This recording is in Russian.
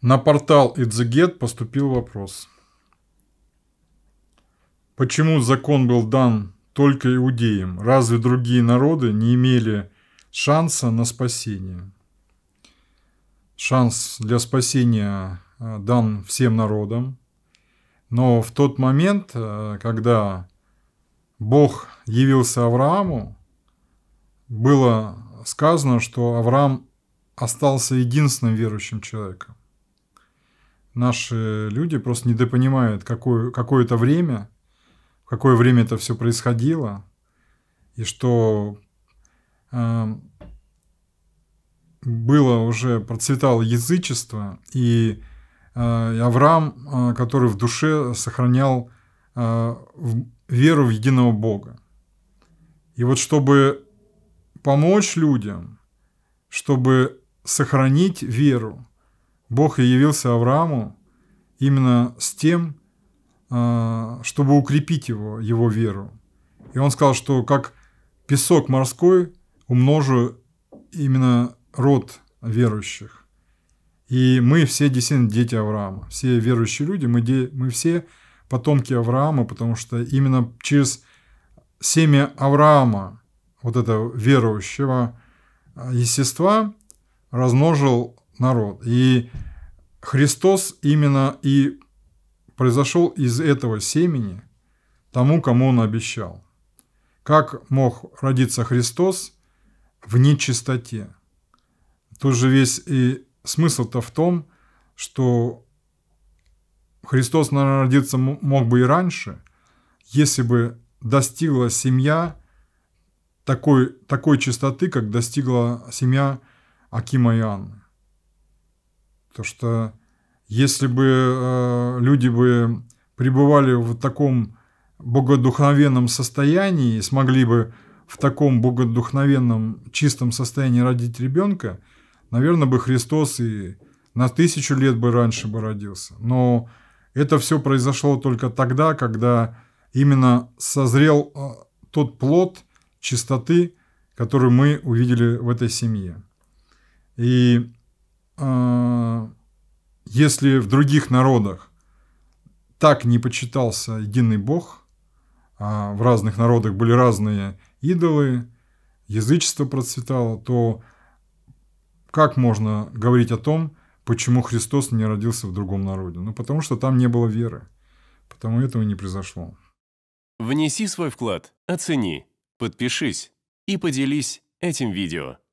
На портал Идзегет поступил вопрос. Почему закон был дан только иудеям? Разве другие народы не имели шанса на спасение? Шанс для спасения а, дан всем народам. Но в тот момент, а, когда Бог явился Аврааму, было сказано, что Авраам остался единственным верующим человеком наши люди просто недопонимают, какое, какое это время, в какое время это все происходило, и что э, было уже, процветало язычество, и, э, Авраам, э, который в душе сохранял э, веру в единого Бога. И вот чтобы помочь людям, чтобы сохранить веру, Бог явился Аврааму именно с тем, а, чтобы укрепить его, его веру. И он сказал, что как песок морской умножу именно род верующих. И мы все действительно дети Авраама, все верующие люди, мы, де, мы все потомки Авраама, потому что именно через семя Авраама, вот этого верующего а, естества, размножил народ. И Христос именно и произошел из этого семени тому, кому он обещал. Как мог родиться Христос в нечистоте? Тут же весь и смысл-то в том, что Христос, наверное, родиться мог бы и раньше, если бы достигла семья такой, такой чистоты, как достигла семья Акима и Анны. То, что если бы э, люди бы пребывали в таком богодухновенном состоянии, и смогли бы в таком богодухновенном чистом состоянии родить ребенка, наверное, бы Христос и на тысячу лет бы раньше бы родился. Но это все произошло только тогда, когда именно созрел э, тот плод чистоты, который мы увидели в этой семье. И Э, если в других народах так не почитался единый Бог, а в разных народах были разные идолы, язычество процветало, то как можно говорить о том, почему Христос не родился в другом народе? Ну, потому что там не было веры. Потому этого не произошло. Внеси свой вклад, оцени, подпишись и поделись этим видео.